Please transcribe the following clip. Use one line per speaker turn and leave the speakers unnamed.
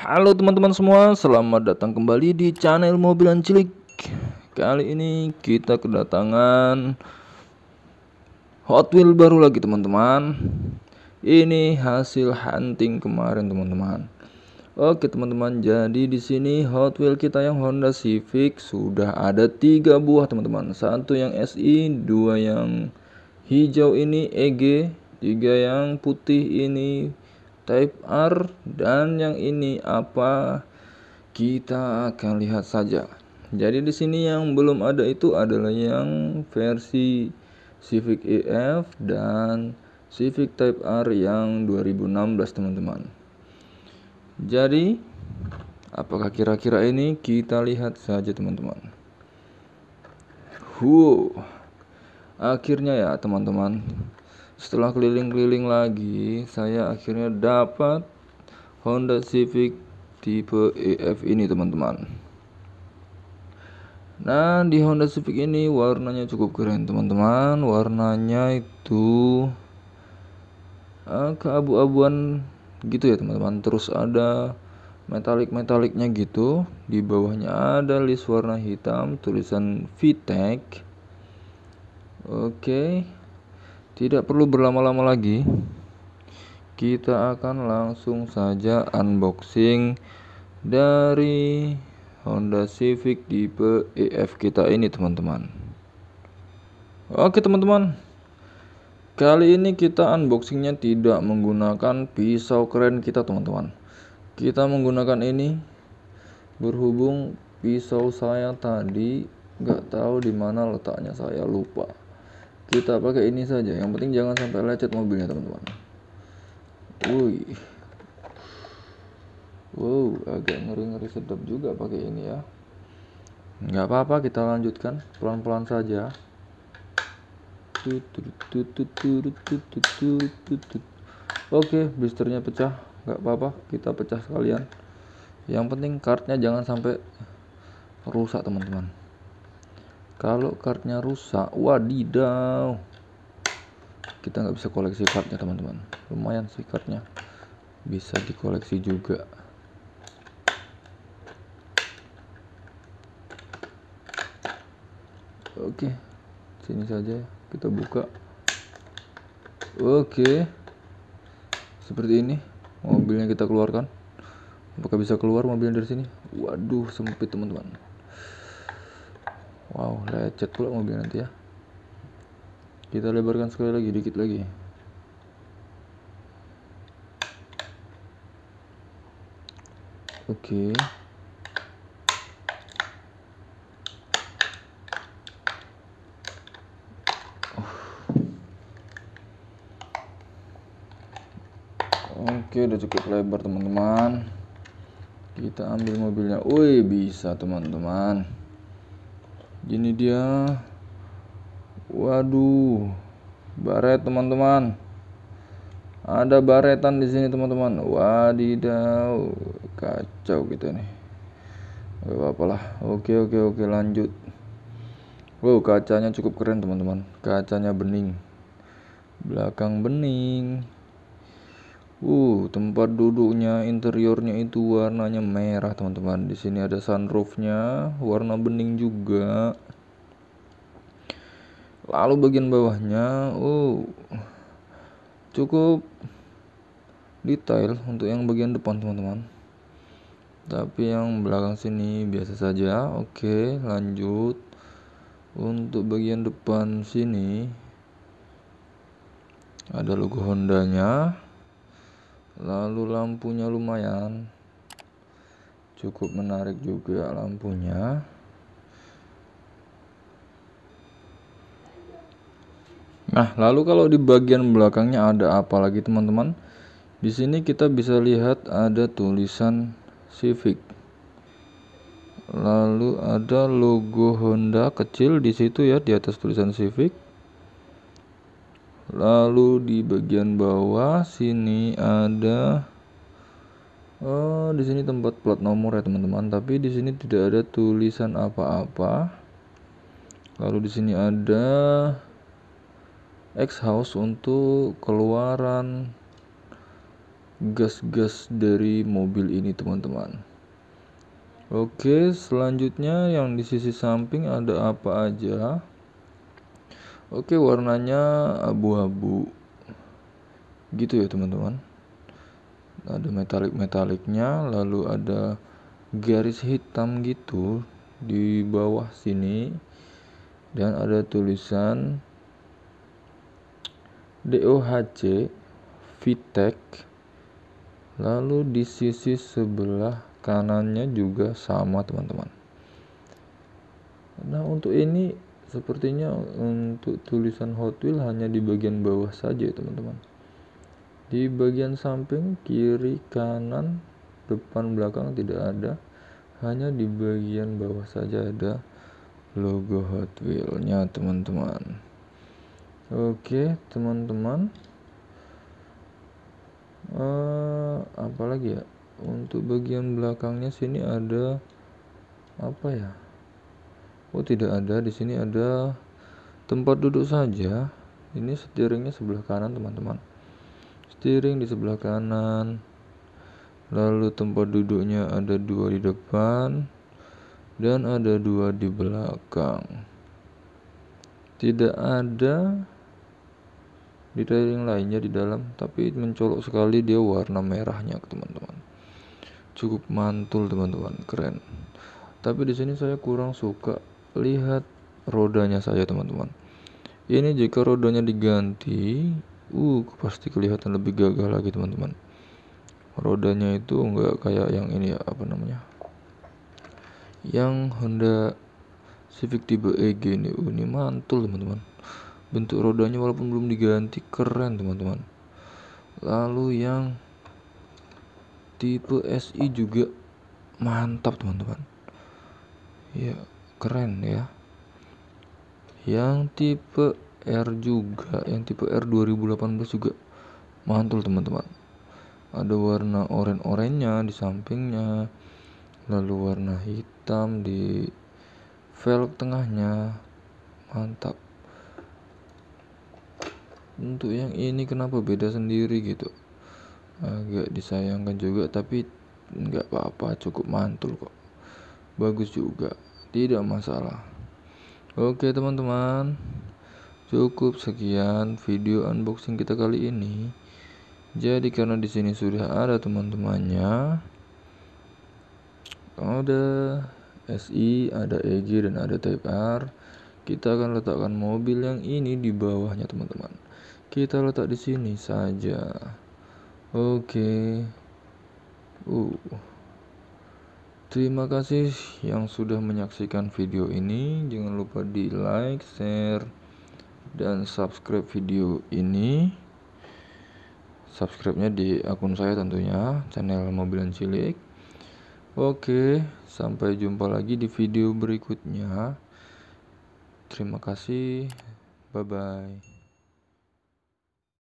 Halo teman-teman semua, selamat datang kembali di channel Mobilan Cilik. Kali ini kita kedatangan Hot Wheel baru lagi teman-teman. Ini hasil hunting kemarin teman-teman. Oke teman-teman, jadi di sini Hot Wheel kita yang Honda Civic sudah ada tiga buah teman-teman. Satu yang SI, dua yang hijau ini EG, tiga yang putih ini type R dan yang ini apa kita akan lihat saja jadi di sini yang belum ada itu adalah yang versi Civic EF dan Civic Type R yang 2016 teman-teman jadi apakah kira-kira ini kita lihat saja teman-teman Wow akhirnya ya teman-teman setelah keliling-keliling lagi, saya akhirnya dapat Honda Civic tipe EF ini, teman-teman. Nah, di Honda Civic ini warnanya cukup keren, teman-teman. Warnanya itu uh, keabu-abuan gitu ya, teman-teman. Terus ada metalik-metaliknya gitu. Di bawahnya ada list warna hitam tulisan VTEC. Oke. Okay tidak perlu berlama-lama lagi. Kita akan langsung saja unboxing dari Honda Civic tipe EF kita ini, teman-teman. Oke, teman-teman. Kali ini kita unboxingnya tidak menggunakan pisau keren kita, teman-teman. Kita menggunakan ini berhubung pisau saya tadi nggak tahu di mana letaknya saya lupa kita pakai ini saja yang penting jangan sampai lecet mobilnya teman-teman wih wow agak ngeri-ngeri sedap juga pakai ini ya nggak apa-apa kita lanjutkan pelan-pelan saja oke blisternya pecah nggak apa-apa kita pecah sekalian yang penting kartnya jangan sampai rusak teman-teman kalau kartnya rusak wadidaw kita nggak bisa koleksi kartnya, teman-teman lumayan sih kartnya bisa dikoleksi juga oke sini saja ya. kita buka oke seperti ini mobilnya kita keluarkan apakah bisa keluar mobilnya dari sini waduh sempit teman-teman wow lecet pula mobil nanti ya kita lebarkan sekali lagi dikit lagi oke okay. Oke udah cukup lebar teman-teman Kita ambil mobilnya Wih bisa teman-teman ini dia waduh baret teman-teman ada baretan di sini teman-teman wadidaw kacau kita nih gak apa-apa lah oke oke oke lanjut wow kacanya cukup keren teman-teman kacanya bening belakang bening Uh, tempat duduknya, interiornya itu warnanya merah, teman-teman. Di sini ada sunroofnya, warna bening juga. Lalu bagian bawahnya, uh, cukup detail untuk yang bagian depan, teman-teman. Tapi yang belakang sini biasa saja. Oke, lanjut. Untuk bagian depan sini ada logo Hondanya. nya lalu lampunya lumayan cukup menarik juga lampunya nah lalu kalau di bagian belakangnya ada apa lagi teman-teman di sini kita bisa lihat ada tulisan Civic lalu ada logo Honda kecil di situ ya di atas tulisan Civic lalu di bagian bawah sini ada oh, di sini tempat plat nomor ya teman-teman tapi di sini tidak ada tulisan apa-apa lalu di sini ada X house untuk keluaran gas-gas dari mobil ini teman-teman Oke selanjutnya yang di sisi samping ada apa aja Oke, warnanya abu-abu. Gitu ya, teman-teman. Ada metalik-metaliknya, lalu ada garis hitam gitu di bawah sini dan ada tulisan DOHC VTEC. Lalu di sisi sebelah kanannya juga sama, teman-teman. Nah, untuk ini sepertinya untuk tulisan Hot Wheels hanya di bagian bawah saja ya teman-teman di bagian samping kiri kanan depan belakang tidak ada hanya di bagian bawah saja ada logo Hot Wheels nya teman-teman oke teman-teman uh, eh, apalagi ya untuk bagian belakangnya sini ada apa ya Oh tidak ada, di sini ada tempat duduk saja. Ini steeringnya sebelah kanan teman-teman. Steering di sebelah kanan. Lalu tempat duduknya ada dua di depan dan ada dua di belakang. Tidak ada detailing lainnya di dalam, tapi mencolok sekali dia warna merahnya, teman-teman. Cukup mantul, teman-teman, keren. Tapi di sini saya kurang suka lihat rodanya saja teman-teman ini jika rodanya diganti uh pasti kelihatan lebih gagah lagi teman-teman rodanya itu enggak kayak yang ini ya apa namanya yang Honda Civic tipe EG ini uh, ini mantul teman-teman bentuk rodanya walaupun belum diganti keren teman-teman lalu yang tipe SI juga mantap teman-teman ya keren ya yang tipe R juga yang tipe R 2018 juga mantul teman-teman ada warna oranye-oranye di sampingnya lalu warna hitam di velg tengahnya mantap untuk yang ini kenapa beda sendiri gitu agak disayangkan juga tapi nggak apa-apa cukup mantul kok bagus juga tidak masalah oke teman-teman cukup sekian video unboxing kita kali ini jadi karena di sini sudah ada teman-temannya ada SI ada EG dan ada Type R kita akan letakkan mobil yang ini di bawahnya teman-teman kita letak di sini saja oke okay. uh Terima kasih yang sudah menyaksikan video ini. Jangan lupa di like, share, dan subscribe video ini. Subscribe-nya di akun saya tentunya, channel Mobilan Cilik. Oke, sampai jumpa lagi di video berikutnya. Terima kasih. Bye-bye.